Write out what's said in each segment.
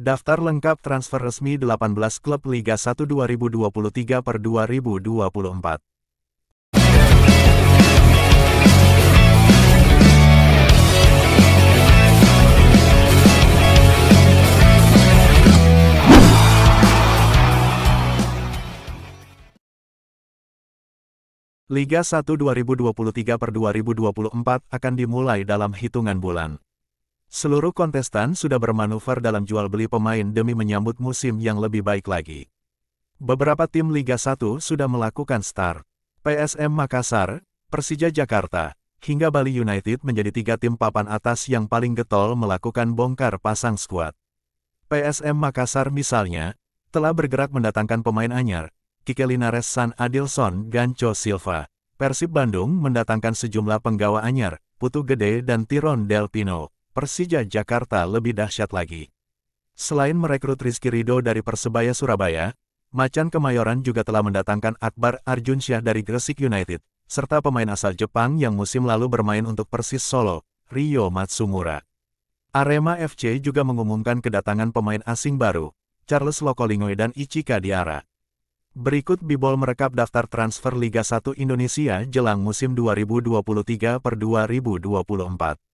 Daftar lengkap transfer resmi 18 klub Liga 1 2023 per 2024. Liga 1 2023 per 2024 akan dimulai dalam hitungan bulan. Seluruh kontestan sudah bermanuver dalam jual-beli pemain demi menyambut musim yang lebih baik lagi. Beberapa tim Liga 1 sudah melakukan start. PSM Makassar, Persija Jakarta, hingga Bali United menjadi tiga tim papan atas yang paling getol melakukan bongkar pasang skuad. PSM Makassar misalnya, telah bergerak mendatangkan pemain anyar, Kike Linares San Adilson Gancho Silva. Persib Bandung mendatangkan sejumlah penggawa anyar, Putu Gede dan Tiron Del Pino. Persija Jakarta lebih dahsyat lagi. Selain merekrut Rizky Rido dari Persebaya Surabaya, Macan Kemayoran juga telah mendatangkan Akbar Arjunsyah dari Gresik United, serta pemain asal Jepang yang musim lalu bermain untuk Persis Solo, Rio Matsumura. Arema FC juga mengumumkan kedatangan pemain asing baru, Charles Lokolingoy dan Ichika Diara. Berikut Bibol merekap daftar transfer Liga 1 Indonesia jelang musim 2023 per 2024. 1.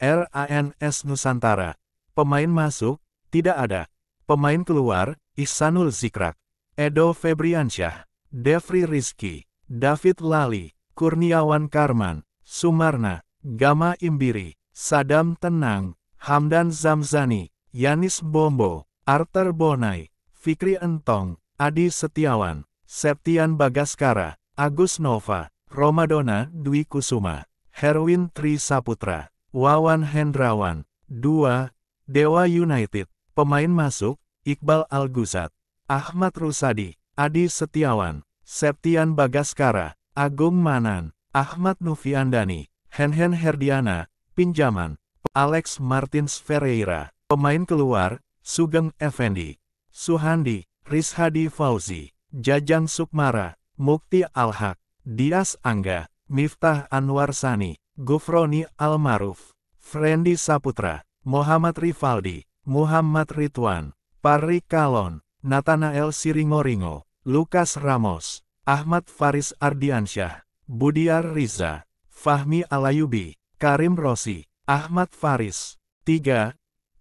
RANS Nusantara. Pemain masuk, tidak ada. Pemain keluar, Ihsanul Zikrak. Edo Febriansyah. Devri Rizki. David Lali. Kurniawan Karman. Sumarna. Gama Imbiri. Sadam Tenang. Hamdan Zamzani. Yanis Bombo. Arthur Bonai. Fikri Entong. Adi Setiawan. Septian Bagaskara. Agus Nova. Romadona Dwi Kusuma. Herwin Tri Saputra. Wawan Hendrawan. 2. Dewa United. Pemain masuk, Iqbal Al Algusat. Ahmad Rusadi. Adi Setiawan. Septian Bagaskara. Agung Manan. Ahmad Nufiandani. Henhen Herdiana. Pinjaman. Alex Martins Ferreira. Pemain keluar, Sugeng Effendi. Suhandi. Rishadi Fauzi. Jajang Sukmara. Mukti Alhak, Dias Angga. Miftah Anwar Sani. Gufroni Almaruf, Frendi Saputra, Muhammad Rivaldi, Muhammad Ridwan, Parri Kalon, Nathanael Siringoringo, Lukas Ramos, Ahmad Faris Ardiansyah, Budiar Riza, Fahmi Alayubi, Karim Rosi, Ahmad Faris. 3.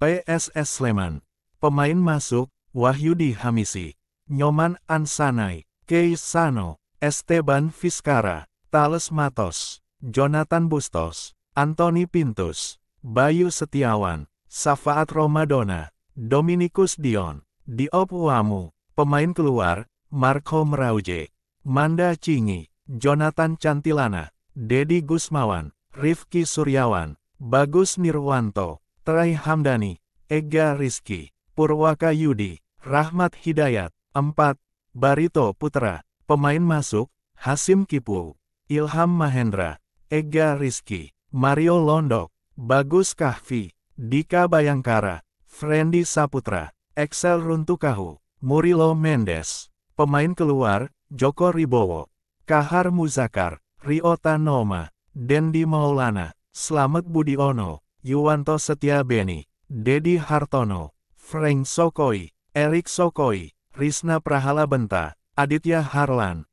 PSS Sleman. Pemain masuk, Wahyudi Hamisi, Nyoman Ansanai, Kei Sano, Esteban Fiskara, Tales Matos. Jonathan Bustos, Anthony Pintus, Bayu Setiawan, Safaat Romadona, Dominikus Dion, Diop Uamu, pemain keluar, Marco Merauje, Manda Cingi, Jonathan Cantilana, Dedi Gusmawan, Rifki Suryawan, Bagus Nirwanto, Tri Hamdani, Ega Rizki, Purwaka Yudi, Rahmat Hidayat, 4. Barito Putra, pemain masuk, Hasim Kipu, Ilham Mahendra, Ega Rizky, Mario Londok, Bagus Kahfi, Dika Bayangkara, Frendi Saputra, Excel Runtukahu, Murilo Mendes. Pemain keluar, Joko Ribowo, Kahar Muzakar, Rio Tanoma, Dendi Maulana, Slamet Budiono, Yuwanto Setia Beni, Dedi Hartono, Frank Sokoi, Erik Sokoi, Risna Prahala Benta, Aditya Harlan.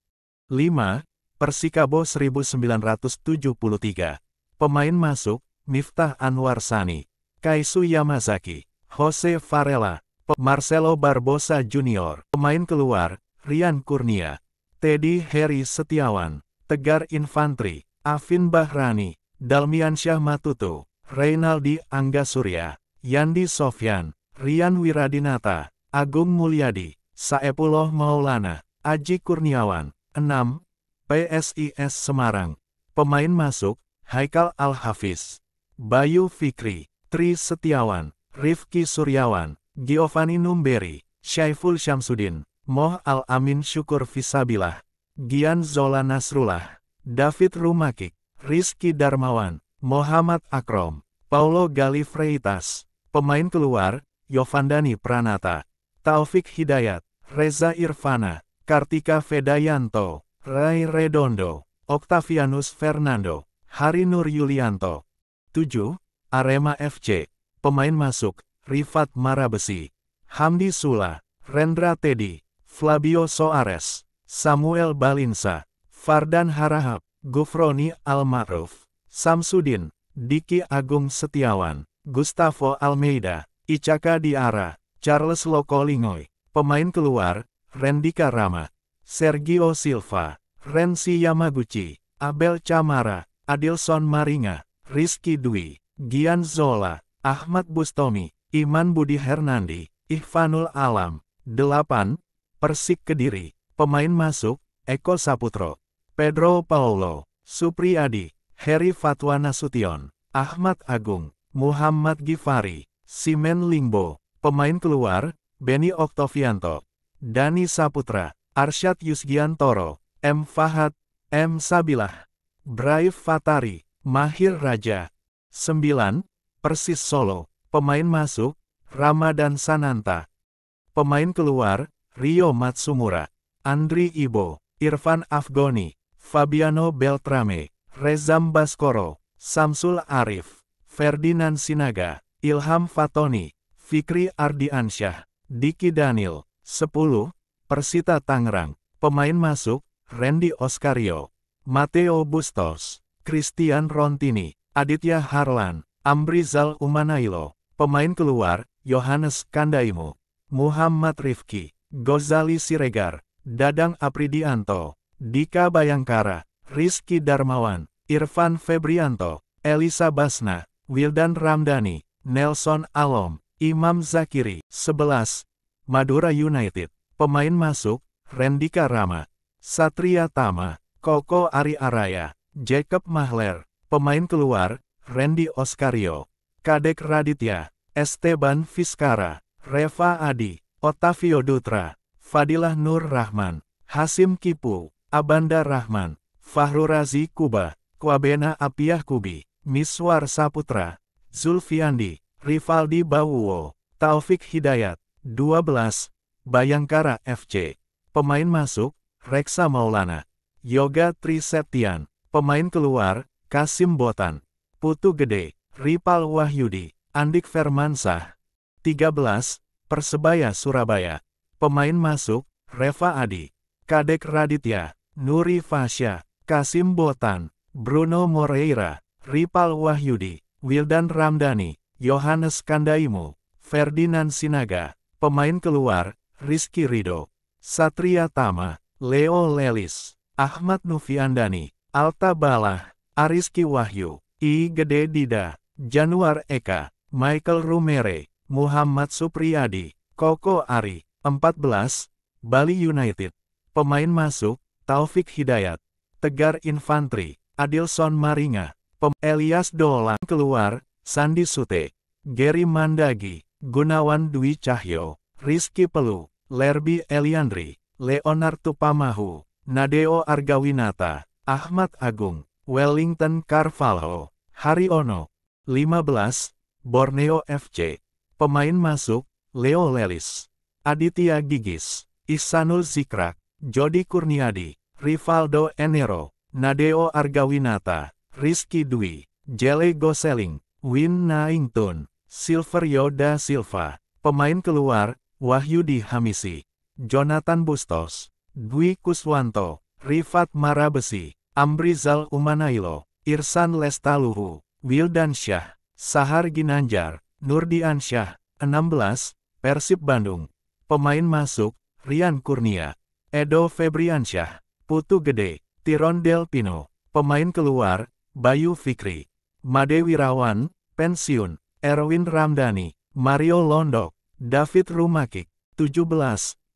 5. Persikabo 1973. Pemain masuk, Miftah Anwar Sani, Kaisu Yamazaki, Jose Varela, Marcelo Barbosa Junior. Pemain keluar, Rian Kurnia, Teddy Heri Setiawan, Tegar Infantri, Afin Bahrani, Dalmian Syah Matutu, Reynaldi Angga Surya, Yandi Sofyan, Rian Wiradinata, Agung Mulyadi, Saepuloh Maulana, Aji Kurniawan. 6. PSIS Semarang. Pemain masuk, Haikal Al-Hafiz, Bayu Fikri, Tri Setiawan, Rifki Suryawan, Giovanni Numberi, Syaiful Syamsuddin, Moh Al-Amin Syukur Fisabilah, Gian Zola Nasrullah, David Rumakik, Rizky Darmawan, Muhammad Akrom, Paulo Gali Freitas. Pemain keluar, Yovandani Pranata, Taufik Hidayat, Reza Irvana, Kartika Fedayanto. Ray Redondo, Octavianus Fernando, Hari Nur Yulianto. 7. Arema FC. Pemain masuk, Rifat Marabesi. Hamdi Sula, Rendra Teddy, Flavio Soares, Samuel Balinsa, Fardan Harahap, Gufroni Almaruf, Samsudin, Diki Agung Setiawan, Gustavo Almeida, Icaka Diara, Charles Lokolingoy. Pemain keluar, Rendika Rama. Sergio Silva, Renzi Yamaguchi, Abel Camara, Adilson Maringa, Rizky Dwi, Gian Zola, Ahmad Bustomi, Iman Budi Hernandi, Ihvanul Alam. 8. Persik Kediri, pemain masuk, Eko Saputro, Pedro Paulo, Supriyadi, Heri Fatwa Nasution, Ahmad Agung, Muhammad Gifari, Simen Limbo, pemain keluar, Beni Oktovianto, Dani Saputra, Arsyad Yusgiantoro, M. Fahad, M. Sabilah, Braif Fatari, Mahir Raja. 9. Persis Solo, pemain masuk, Ramadan Sananta. Pemain keluar, Rio Matsumura, Andri Ibo, Irfan Afgoni, Fabiano Beltrame, Rezam Baskoro, Samsul Arif, Ferdinand Sinaga, Ilham Fatoni, Fikri Ardiansyah, Diki Daniel, 10. Persita Tangerang, pemain masuk, Randy Oscario, Matteo Bustos, Christian Rontini, Aditya Harlan, Ambrizal Umanailo, pemain keluar, Johannes Kandaimu, Muhammad Rifki, Gozali Siregar, Dadang Apridianto, Dika Bayangkara, Rizky Darmawan, Irfan Febrianto, Elisa Basna, Wildan Ramdhani, Nelson Alom, Imam Zakiri, 11, Madura United. Pemain masuk, Rendika Rama, Satria Tama, Koko Ari Araya, Jacob Mahler. Pemain keluar, Randy Oscario, Kadek Raditya, Esteban Fiskara, Reva Adi, Otavio Dutra, Fadilah Nur Rahman, Hasim Kipu, Abanda Rahman, Fahru Razi Kuba, Kwabena Apiah Kubi, Miswar Saputra, Zulfiandi, Rivaldi Bawuo, Taufik Hidayat, 12, Bayangkara FC. Pemain masuk, Reksa Maulana. Yoga Trisetian. Pemain keluar, Kasim Botan. Putu Gede, Ripal Wahyudi. Andik Firmansah. 13, Persebaya Surabaya. Pemain masuk, Reva Adi. Kadek Raditya, Nuri Fasya, Kasim Botan, Bruno Moreira, Ripal Wahyudi, Wildan Ramdhani, Yohanes Kandaimu, Ferdinand Sinaga. Pemain keluar, Rizky Rido, Satria Tama, Leo Lelis, Ahmad Nufiandani, Alta Balah, Ariski Wahyu, I. Gede Dida, Januar Eka, Michael Rumere, Muhammad Supriyadi, Koko Ari, 14, Bali United. Pemain masuk, Taufik Hidayat, Tegar Infantri, Adilson Maringa, Pem Elias Dolang keluar, Sandi Sute, Gary Mandagi, Gunawan Dwi Cahyo, Rizky Peluh. Lerby Eliandri, Leonardo Pamahu, Nadeo Argawinata, Ahmad Agung, Wellington Carvalho, Hariono. 15. Borneo FC. Pemain masuk, Leo Lelis, Aditya Gigis, Isanul Zikrak, Jody Kurniadi, Rivaldo Enero, Nadeo Argawinata, Rizky Dwi, Jele Goseling, Win Naingtun, Silver Yoda Silva. Pemain keluar, Wahyudi Hamisi, Jonathan Bustos, Dwi Kuswanto, Rifat Marabesi, Amrizal Umanailo, Irsan Lestaluhu, Wildan Syah, Sahar Ginanjar, Nurdiansyah, 16, Persib Bandung. Pemain masuk, Rian Kurnia, Edo Febriansyah, Putu Gede, Tiron Del Pino. Pemain keluar, Bayu Fikri, Made Wirawan, Pensiun, Erwin Ramdhani, Mario Londok. David Rumakik, 17,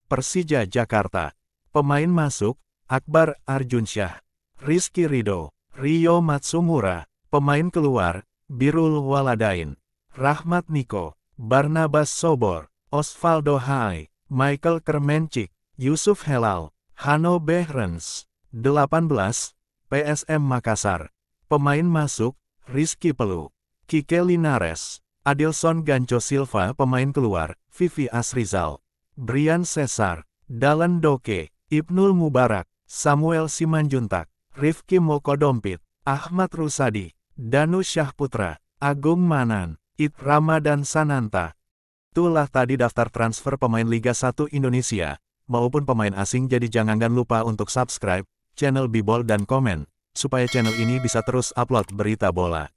Persija Jakarta. Pemain masuk, Akbar Arjunsyah, Rizky Rido, Rio Matsumura. Pemain keluar, Birul Waladain, Rahmat Niko, Barnabas Sobor, Osvaldo Hai, Michael Kermencik, Yusuf Helal, Hano Behrens. 18, PSM Makassar. Pemain masuk, Rizky Pelu, Kike Linares, Adelson Gancho Silva pemain keluar, Vivi Asrizal, Brian Cesar, Dalan Doke, Ibnul Mubarak, Samuel Simanjuntak, Rifki Mokodompit, Ahmad Rusadi, Danu Syahputra, Agung Manan, It Ramadan Sananta. Itulah tadi daftar transfer pemain Liga 1 Indonesia, maupun pemain asing jadi jangan lupa untuk subscribe, channel Bibol dan komen, supaya channel ini bisa terus upload berita bola.